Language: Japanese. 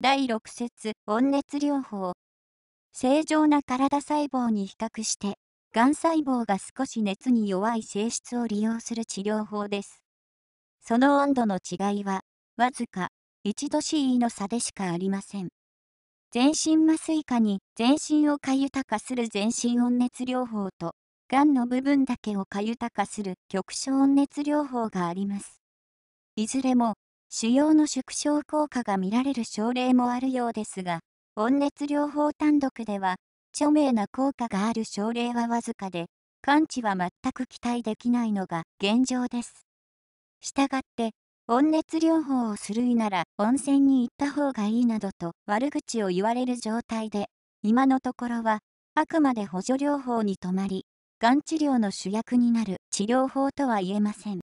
第6節温熱療法正常な体細胞に比較してがん細胞が少し熱に弱い性質を利用する治療法ですその温度の違いはわずか1度 CE の差でしかありません全身麻酔下に全身をかゆたかする全身温熱療法とがんの部分だけをかゆたかする局所温熱療法がありますいずれも腫瘍の縮小効果が見られる症例もあるようですが、温熱療法単独では、著名な効果がある症例はわずかで、完治は全く期待できないのが現状です。したがって、温熱療法をするいなら温泉に行った方がいいなどと悪口を言われる状態で、今のところは、あくまで補助療法に止まり、がん治療の主役になる治療法とは言えません。